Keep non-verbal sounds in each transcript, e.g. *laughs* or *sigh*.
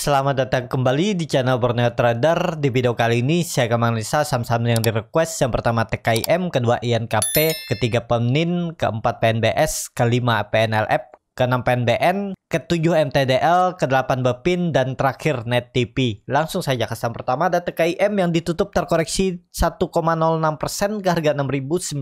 Selamat datang kembali di channel Borneo Trader. Di video kali ini saya akan menganalisa saham-saham yang direquest. Yang pertama TKIM, kedua INKP, ketiga PEMNIN, keempat PNBS, kelima PNLF, keenam PNBN, ketujuh MTDL, kedelapan Bepin, dan terakhir NetTP. Langsung saja ke saham pertama ada TKIM yang ditutup terkoreksi 1,06% ke harga 6.975.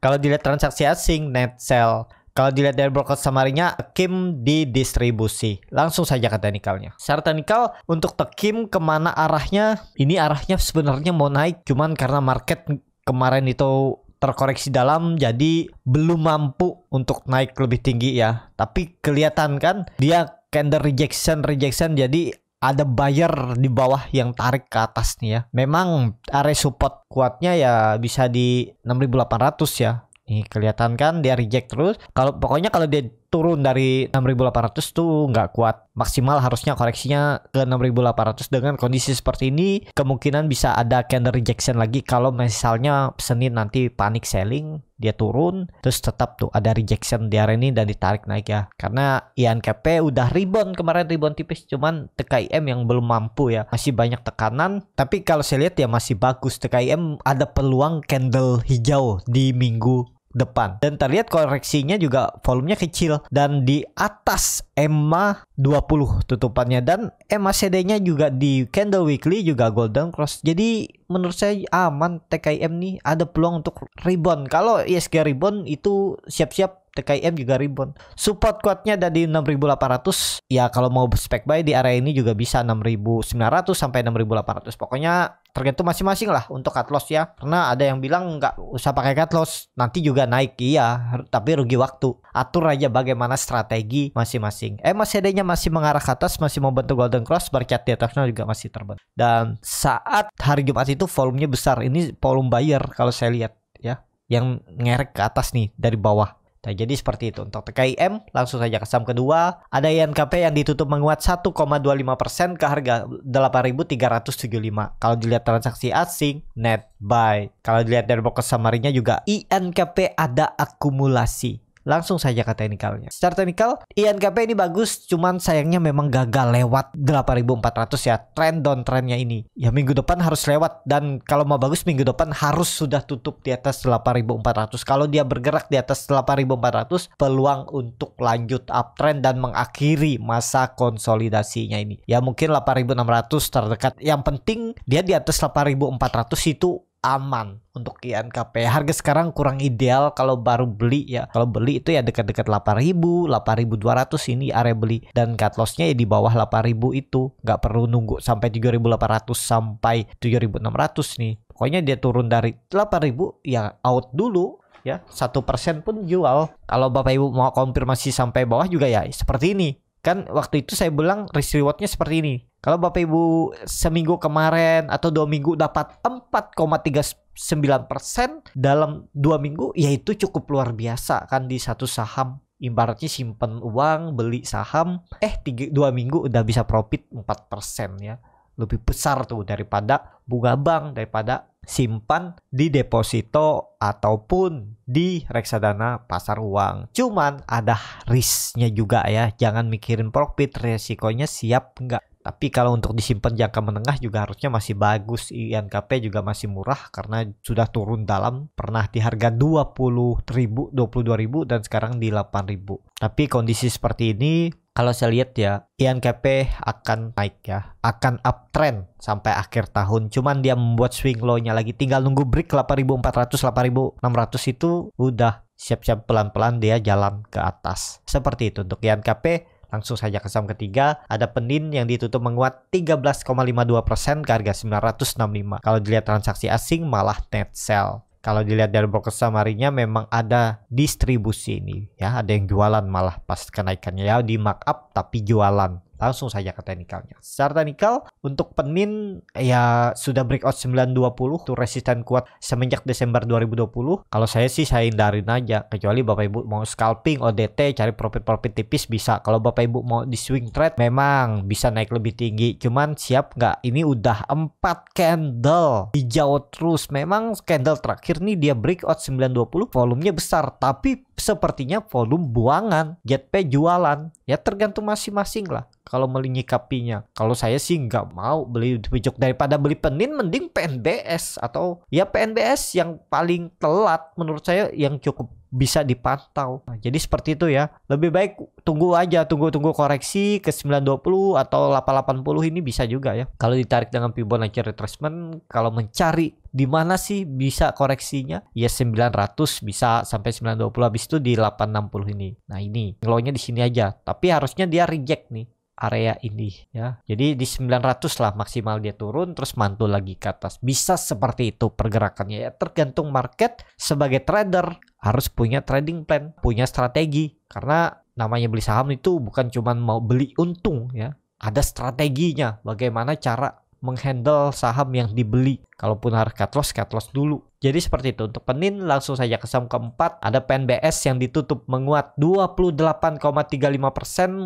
Kalau dilihat transaksi asing, net sell. Kalau dilihat dari broker summary Kim didistribusi. Langsung saja ke teknikalnya. Secara teknikal, untuk Tekim kemana arahnya, ini arahnya sebenarnya mau naik. Cuman karena market kemarin itu terkoreksi dalam jadi belum mampu untuk naik lebih tinggi ya. Tapi kelihatan kan dia candle rejection rejection jadi ada buyer di bawah yang tarik ke atas nih ya. Memang area support kuatnya ya bisa di 6800 ya Nih kelihatan kan dia reject terus. Kalau pokoknya kalau dia turun dari 6800 tuh nggak kuat. Maksimal harusnya koreksinya ke 6800 dengan kondisi seperti ini kemungkinan bisa ada candle rejection lagi kalau misalnya Senin nanti panik selling dia turun terus tetap tuh ada rejection di area ini dan ditarik naik ya. Karena INKP udah rebound kemarin rebound tipis cuman TKIM yang belum mampu ya. Masih banyak tekanan tapi kalau saya lihat ya masih bagus TKIM ada peluang candle hijau di minggu depan dan terlihat koreksinya juga volumenya kecil dan di atas EMA 20 tutupannya dan EMA CD-nya juga di Candle Weekly juga Golden Cross jadi menurut saya aman tkm nih ada peluang untuk rebound kalau ISG e rebound itu siap-siap TKM juga rebound. Support kuatnya ada di 6800. Ya kalau mau spek buy di area ini juga bisa 6900 sampai 6800. Pokoknya tergantung masing-masing lah untuk cut loss ya. Karena ada yang bilang nggak usah pakai cut loss, nanti juga naik iya, tapi rugi waktu. Atur aja bagaimana strategi masing-masing. Eh, MACD-nya masih mengarah ke atas, masih membentuk golden cross, bar di atasnya juga masih terbentuk. Dan saat hari Jumat itu volumenya besar. Ini volume buyer kalau saya lihat ya yang ngerek ke atas nih dari bawah Nah, jadi seperti itu. Untuk TKIM, langsung saja ke saham kedua. Ada INKP yang ditutup menguat 1,25% ke harga 8.375. Kalau dilihat transaksi asing, net buy. Kalau dilihat dari broker summary-nya juga, INKP ada akumulasi. Langsung saja ke teknikalnya. Secara teknikal, INKP ini bagus, cuman sayangnya memang gagal lewat 8400 ya. Trend downtrendnya ini. Ya minggu depan harus lewat dan kalau mau bagus minggu depan harus sudah tutup di atas 8400. Kalau dia bergerak di atas 8400, peluang untuk lanjut uptrend dan mengakhiri masa konsolidasinya ini. Ya mungkin 8600 terdekat. Yang penting dia di atas 8400 itu aman untuk INKP. Harga sekarang kurang ideal kalau baru beli ya. Kalau beli itu ya dekat-dekat 8000, 8200 ini area beli dan cut lossnya ya di bawah 8000 itu. Nggak perlu nunggu sampai ratus sampai 7600 nih. Pokoknya dia turun dari 8000 ya out dulu ya. satu persen pun jual. Kalau Bapak Ibu mau konfirmasi sampai bawah juga ya seperti ini. Kan waktu itu saya bilang risk rewardnya seperti ini kalau Bapak Ibu seminggu kemarin atau dua minggu dapat 4,39 persen dalam dua minggu, ya itu cukup luar biasa kan di satu saham. Ibaratnya simpen uang, beli saham, eh tiga, dua minggu udah bisa profit 4 persen ya. Lebih besar tuh daripada bunga bank, daripada simpan di deposito ataupun di reksadana pasar uang. Cuman ada risknya juga ya, jangan mikirin profit, resikonya siap nggak. Tapi kalau untuk disimpan jangka menengah juga harusnya masih bagus. INKP juga masih murah karena sudah turun dalam. Pernah di harga 20 ribu, 22 ribu dan sekarang di 8 ribu. Tapi kondisi seperti ini kalau saya lihat ya INKP akan naik ya akan uptrend sampai akhir tahun cuman dia membuat swing low-nya lagi tinggal nunggu break 8400 8600 itu udah siap-siap pelan-pelan dia jalan ke atas seperti itu untuk INKP Langsung saja ke saham ketiga, ada Penin yang ditutup menguat 13,52% ke harga 965. Kalau dilihat transaksi asing malah net sell kalau dilihat dari broker saham memang ada distribusi ini ya ada yang jualan malah pas kenaikannya ya di markup tapi jualan langsung saja ke teknikalnya. Secara teknikal untuk penin ya sudah breakout 920 tuh resisten kuat semenjak Desember 2020. Kalau saya sih saya hindarin aja kecuali Bapak Ibu mau scalping ODT cari profit-profit tipis bisa. Kalau Bapak Ibu mau di swing trade memang bisa naik lebih tinggi. Cuman siap nggak? Ini udah 4 candle hijau terus. Memang candle terakhir nih dia breakout 920 volumenya besar tapi sepertinya volume buangan JP jualan ya tergantung masing-masing lah kalau menyikapinya. Kalau saya sih nggak mau beli pijok daripada beli penin mending PNBS atau ya PNBS yang paling telat menurut saya yang cukup bisa dipantau. Nah, jadi seperti itu ya. Lebih baik tunggu aja, tunggu-tunggu koreksi ke 920 atau 880 ini bisa juga ya. Kalau ditarik dengan Fibonacci retracement, kalau mencari di mana sih bisa koreksinya? Ya 900 bisa sampai 920 habis itu di 860 ini. Nah, ini low di sini aja, tapi harusnya dia reject nih area ini ya. Jadi di 900 lah maksimal dia turun terus mantul lagi ke atas. Bisa seperti itu pergerakannya ya. Tergantung market sebagai trader harus punya trading plan, punya strategi karena namanya beli saham itu bukan cuma mau beli untung ya. Ada strateginya bagaimana cara menghandle saham yang dibeli. Kalaupun harus cut loss, cut loss dulu. Jadi seperti itu. Untuk Penin langsung saja ke saham keempat. Ada PNBS yang ditutup menguat 28,35%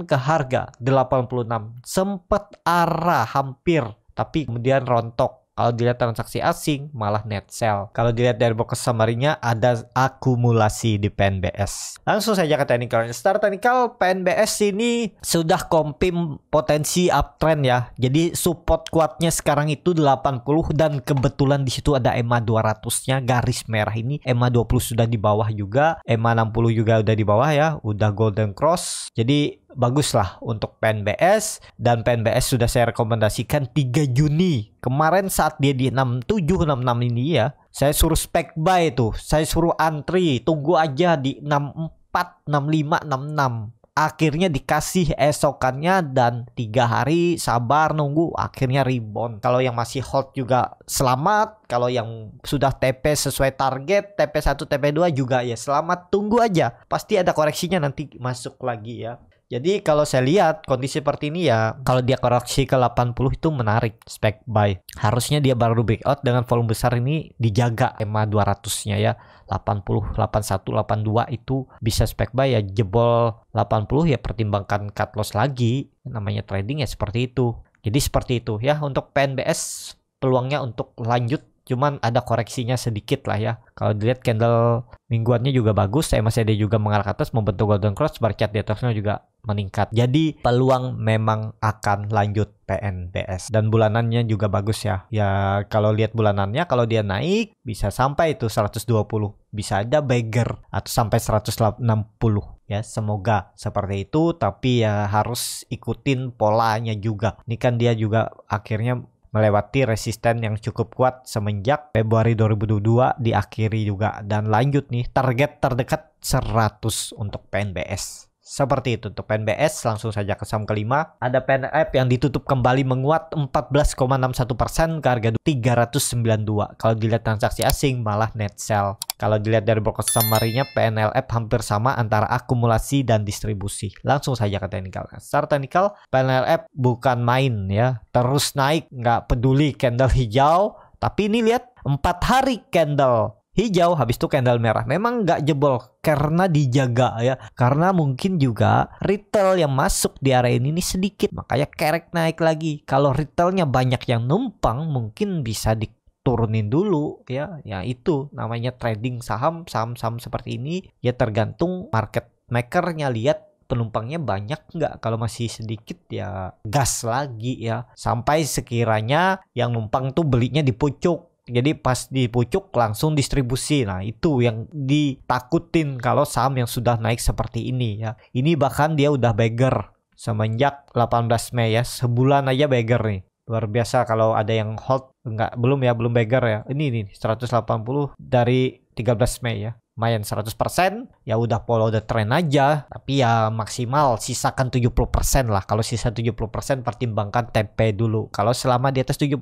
ke harga 86. Sempat arah hampir. Tapi kemudian rontok. Kalau dilihat transaksi asing malah net sell. Kalau dilihat dari box summary-nya ada akumulasi di PNBS. Langsung saja ke technical. Start technical PNBS ini sudah kompim potensi uptrend ya. Jadi support kuatnya sekarang itu 80 dan kebetulan di situ ada EMA 200-nya garis merah ini. EMA 20 sudah di bawah juga, EMA 60 juga udah di bawah ya, udah golden cross. Jadi bagus lah untuk PNBS dan PNBS sudah saya rekomendasikan 3 Juni kemarin saat dia di 6766 ini ya saya suruh spek buy tuh saya suruh antri tunggu aja di 64 65 66 akhirnya dikasih esokannya dan tiga hari sabar nunggu akhirnya rebound kalau yang masih hot juga selamat kalau yang sudah TP sesuai target TP1 TP2 juga ya selamat tunggu aja pasti ada koreksinya nanti masuk lagi ya jadi kalau saya lihat kondisi seperti ini ya, kalau dia koreksi ke 80 itu menarik spek buy. Harusnya dia baru breakout dengan volume besar ini dijaga EMA 200-nya ya. 80, 81, 82 itu bisa spek buy ya jebol 80 ya pertimbangkan cut loss lagi. Namanya trading ya seperti itu. Jadi seperti itu ya untuk PNBS peluangnya untuk lanjut cuman ada koreksinya sedikit lah ya. Kalau dilihat candle mingguannya juga bagus, eh, MACD juga mengarah ke atas membentuk golden cross, bar chart atasnya juga meningkat. Jadi peluang memang akan lanjut PNBS dan bulanannya juga bagus ya. Ya kalau lihat bulanannya kalau dia naik bisa sampai itu 120, bisa ada beggar atau sampai 160 ya semoga seperti itu tapi ya harus ikutin polanya juga ini kan dia juga akhirnya melewati resisten yang cukup kuat semenjak Februari 2022 diakhiri juga dan lanjut nih target terdekat 100 untuk PNBS. Seperti itu untuk PNBS langsung saja ke saham kelima ada PNF yang ditutup kembali menguat 14,61% ke harga 392. Kalau dilihat transaksi asing malah net sell. Kalau dilihat dari broker summary-nya PNLF hampir sama antara akumulasi dan distribusi. Langsung saja ke technical. Secara teknikal PNLF bukan main ya. Terus naik nggak peduli candle hijau tapi ini lihat 4 hari candle hijau habis itu candle merah memang nggak jebol karena dijaga ya karena mungkin juga retail yang masuk di area ini, ini sedikit makanya kerek naik lagi kalau retailnya banyak yang numpang mungkin bisa di turunin dulu ya ya itu namanya trading saham saham-saham seperti ini ya tergantung market makernya lihat penumpangnya banyak nggak kalau masih sedikit ya gas lagi ya sampai sekiranya yang numpang tuh belinya di pucuk jadi pas di pucuk langsung distribusi. Nah itu yang ditakutin kalau saham yang sudah naik seperti ini ya. Ini bahkan dia udah beggar semenjak 18 Mei ya. Sebulan aja beggar nih. Luar biasa kalau ada yang hold. Enggak, belum ya, belum beggar ya. Ini nih 180 dari 13 Mei ya. Lumayan 100% ya udah follow the trend aja. Tapi ya maksimal sisakan 70% lah. Kalau sisa 70% pertimbangkan tempe dulu. Kalau selama di atas 70%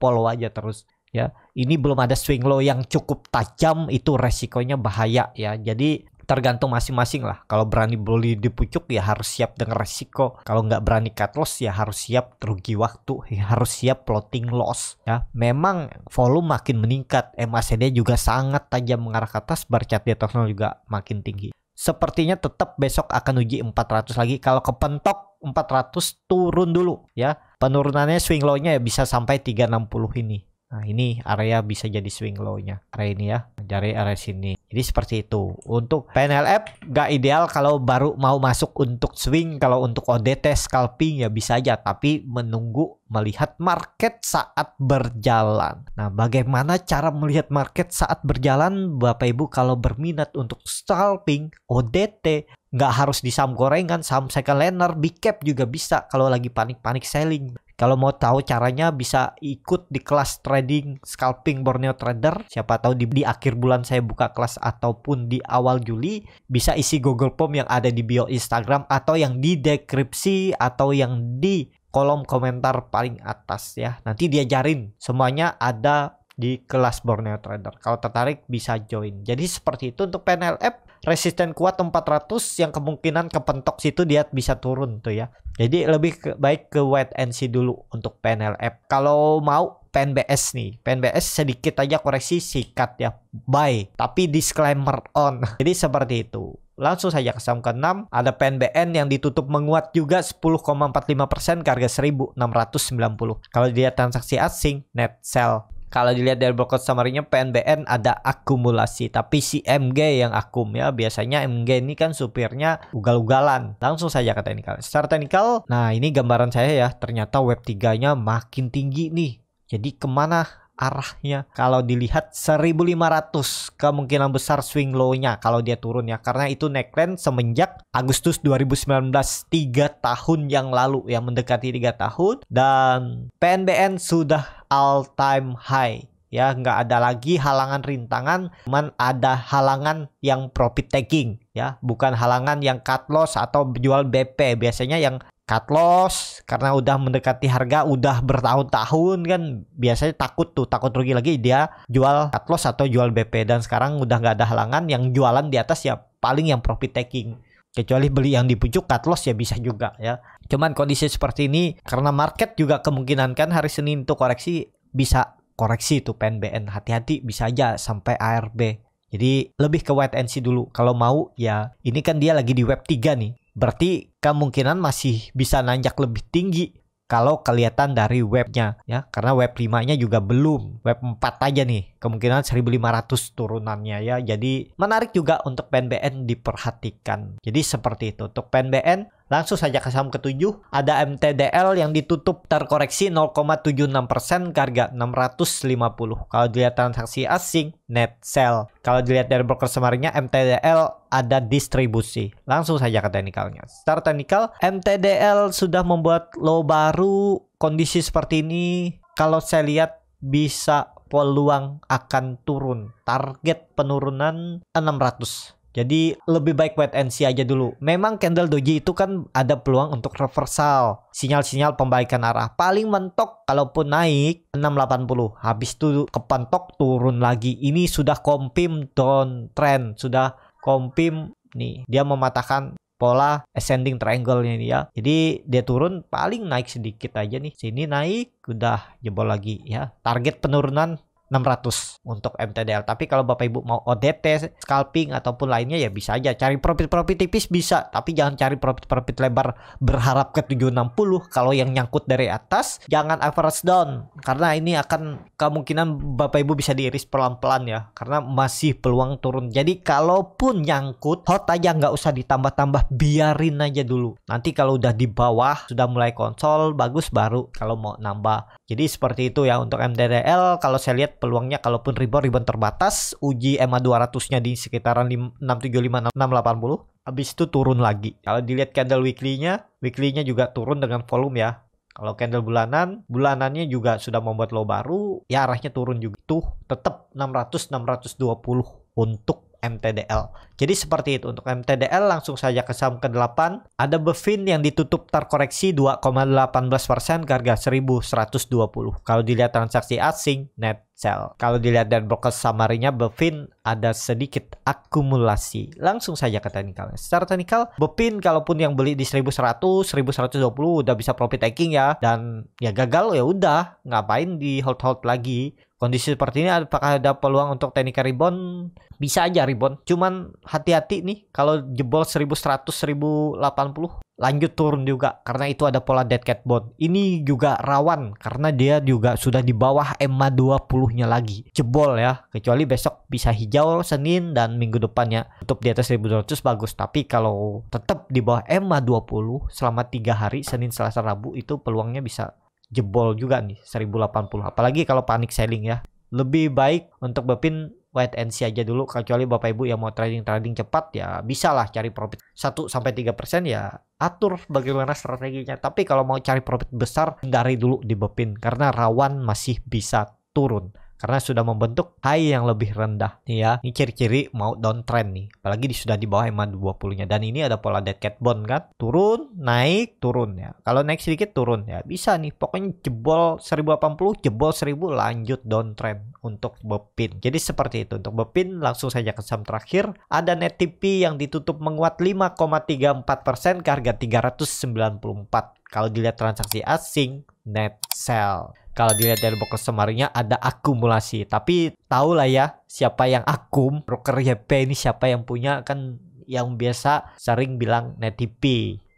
follow aja terus ya ini belum ada swing low yang cukup tajam itu resikonya bahaya ya jadi tergantung masing-masing lah kalau berani beli di pucuk ya harus siap dengan resiko kalau nggak berani cut loss ya harus siap rugi waktu ya harus siap plotting loss ya memang volume makin meningkat MACD juga sangat tajam mengarah ke atas bar chart di atasnya juga makin tinggi sepertinya tetap besok akan uji 400 lagi kalau kepentok 400 turun dulu ya penurunannya swing low-nya ya bisa sampai 360 ini Nah, ini area bisa jadi swing low-nya. Area ini ya, dari area sini. Jadi seperti itu. Untuk PNLF nggak ideal kalau baru mau masuk untuk swing. Kalau untuk ODT scalping ya bisa aja. Tapi menunggu melihat market saat berjalan. Nah, bagaimana cara melihat market saat berjalan? Bapak Ibu kalau berminat untuk scalping, ODT, nggak harus di saham gorengan, saham second liner, big juga bisa kalau lagi panik-panik selling. Kalau mau tahu caranya bisa ikut di kelas trading scalping Borneo Trader. Siapa tahu di, di akhir bulan saya buka kelas ataupun di awal Juli bisa isi Google Form yang ada di bio Instagram atau yang di deskripsi atau yang di kolom komentar paling atas ya. Nanti diajarin semuanya ada di kelas Borneo Trader. Kalau tertarik bisa join. Jadi seperti itu untuk PNLF resisten kuat 400 yang kemungkinan kepentok situ dia bisa turun tuh ya. Jadi lebih ke, baik ke wait and see dulu untuk PNLF. app. Kalau mau PNBS nih, PNBS sedikit aja koreksi sikat ya, buy. Tapi disclaimer on. *laughs* Jadi seperti itu. Langsung saja ke saham ke-6, ada PNBN yang ditutup menguat juga 10,45% ke harga 1690. Kalau dia transaksi asing, net sell kalau dilihat dari broker summary-nya PNBN ada akumulasi tapi si MG yang akum ya biasanya MG ini kan supirnya ugal-ugalan langsung saja ke teknikal secara teknikal nah ini gambaran saya ya ternyata web 3 nya makin tinggi nih jadi kemana arahnya kalau dilihat 1500 kemungkinan besar swing low-nya kalau dia turun ya karena itu neckline semenjak Agustus 2019 3 tahun yang lalu ya mendekati 3 tahun dan PNBN sudah all time high ya nggak ada lagi halangan rintangan cuman ada halangan yang profit taking ya bukan halangan yang cut loss atau jual BP biasanya yang cut loss karena udah mendekati harga udah bertahun-tahun kan biasanya takut tuh takut rugi lagi dia jual cut loss atau jual BP dan sekarang udah nggak ada halangan yang jualan di atas ya paling yang profit taking kecuali beli yang di pucuk cut loss ya bisa juga ya cuman kondisi seperti ini karena market juga kemungkinan kan hari Senin tuh koreksi bisa koreksi tuh PNBN hati-hati bisa aja sampai ARB jadi lebih ke wait and see dulu kalau mau ya ini kan dia lagi di web 3 nih Berarti kemungkinan masih bisa nanjak lebih tinggi kalau kelihatan dari webnya ya karena web 5-nya juga belum web 4 aja nih kemungkinan 1500 turunannya ya. Jadi menarik juga untuk PNBN diperhatikan. Jadi seperti itu untuk PNBN Langsung saja ke saham ketujuh, ada MTDL yang ditutup terkoreksi 0,76% ke harga 650. Kalau dilihat transaksi asing, net sell. Kalau dilihat dari broker semarnya, MTDL ada distribusi. Langsung saja ke teknikalnya. Secara teknikal, MTDL sudah membuat low baru kondisi seperti ini. Kalau saya lihat bisa peluang akan turun. Target penurunan 600. Jadi lebih baik wait and see aja dulu. Memang candle doji itu kan ada peluang untuk reversal. Sinyal-sinyal pembaikan arah. Paling mentok kalaupun naik 680. Habis itu kepentok turun lagi. Ini sudah kompim downtrend. Sudah kompim nih. Dia mematahkan pola ascending triangle ini ya. Jadi dia turun paling naik sedikit aja nih. Sini naik, udah jebol lagi ya. Target penurunan 600 untuk MTDL. Tapi kalau Bapak Ibu mau ODT, scalping ataupun lainnya ya bisa aja cari profit-profit tipis bisa, tapi jangan cari profit-profit lebar berharap ke 760 kalau yang nyangkut dari atas jangan average down karena ini akan kemungkinan Bapak Ibu bisa diiris pelan-pelan ya karena masih peluang turun. Jadi kalaupun nyangkut hot aja nggak usah ditambah-tambah biarin aja dulu. Nanti kalau udah di bawah sudah mulai konsol bagus baru kalau mau nambah. Jadi seperti itu ya untuk MTDL kalau saya lihat peluangnya kalaupun rebound rebound terbatas uji EMA 200 nya di sekitaran 675 680 habis itu turun lagi kalau dilihat candle weekly nya weekly nya juga turun dengan volume ya kalau candle bulanan, bulanannya juga sudah membuat low baru, ya arahnya turun juga. Tuh, tetap 600 620 untuk MTDL. Jadi seperti itu untuk MTDL langsung saja ke saham ke-8 ada Bevin yang ditutup terkoreksi 2,18% persen, harga 1120. Kalau dilihat transaksi asing net sell. Kalau dilihat dan broker samarinya Bevin ada sedikit akumulasi. Langsung saja ke teknikalnya. Secara teknikal Bevin kalaupun yang beli di 1100, 1120 udah bisa profit taking ya dan ya gagal ya udah ngapain di hold hold lagi. Kondisi seperti ini apakah ada peluang untuk teknik rebound? Bisa aja rebound. Cuman hati-hati nih kalau jebol 1100 1080 lanjut turun juga karena itu ada pola dead cat bond. Ini juga rawan karena dia juga sudah di bawah EMA 20-nya lagi. Jebol ya, kecuali besok bisa hijau Senin dan minggu depannya tutup di atas 1200 bagus. Tapi kalau tetap di bawah EMA 20 selama tiga hari Senin, Selasa, Rabu itu peluangnya bisa jebol juga nih 1080 apalagi kalau panik selling ya lebih baik untuk Bepin wait and see aja dulu kecuali Bapak Ibu yang mau trading-trading cepat ya bisa lah cari profit 1 sampai tiga persen ya atur bagaimana strateginya tapi kalau mau cari profit besar hindari dulu di Bepin karena rawan masih bisa turun karena sudah membentuk high yang lebih rendah nih ya ini ciri-ciri mau downtrend nih apalagi di, sudah di bawah EMA 20 nya dan ini ada pola dead cat bond kan turun naik turun ya kalau naik sedikit turun ya bisa nih pokoknya jebol 1080 jebol 1000 lanjut downtrend untuk bepin jadi seperti itu untuk bepin langsung saja ke saham terakhir ada net TV yang ditutup menguat 5,34% ke harga 394 kalau dilihat transaksi asing net sell kalau dilihat dari box semarinya ada akumulasi. Tapi tau lah ya siapa yang akum, broker YP ya ini siapa yang punya kan yang biasa sering bilang netip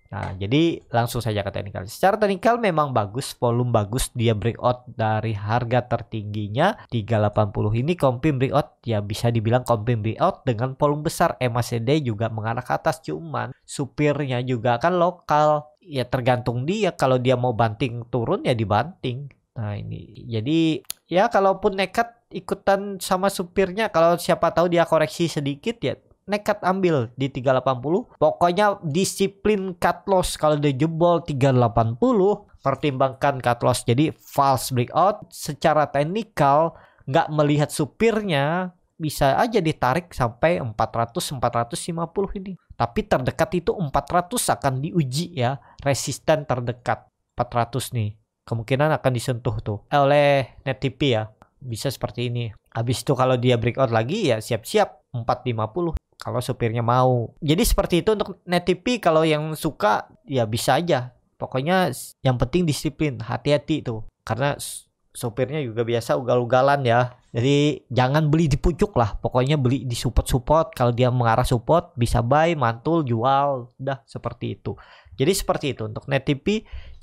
Nah, jadi langsung saja ke teknikal. Secara teknikal memang bagus, volume bagus, dia breakout dari harga tertingginya 380 ini kompi breakout ya bisa dibilang kompi breakout dengan volume besar. MACD juga mengarah ke atas cuman supirnya juga kan lokal. Ya tergantung dia kalau dia mau banting turun ya dibanting Nah ini jadi ya kalaupun nekat ikutan sama supirnya kalau siapa tahu dia koreksi sedikit ya nekat ambil di 380 pokoknya disiplin cut loss kalau dia jebol 380 pertimbangkan cut loss jadi false breakout secara teknikal nggak melihat supirnya bisa aja ditarik sampai 400 450 ini tapi terdekat itu 400 akan diuji ya resisten terdekat 400 nih kemungkinan akan disentuh tuh eh, oleh net TV ya bisa seperti ini habis itu kalau dia breakout lagi ya siap-siap 450 kalau supirnya mau jadi seperti itu untuk net TV kalau yang suka ya bisa aja pokoknya yang penting disiplin hati-hati tuh karena supirnya juga biasa ugal-ugalan ya jadi jangan beli di pucuk lah pokoknya beli di support-support kalau dia mengarah support bisa buy mantul jual dah seperti itu jadi seperti itu untuk net TV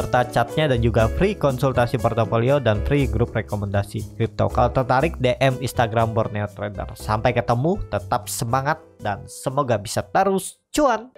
serta chatnya dan juga free konsultasi portofolio dan free grup rekomendasi crypto. Kalau tertarik DM Instagram Borneo Trader. Sampai ketemu, tetap semangat dan semoga bisa terus cuan.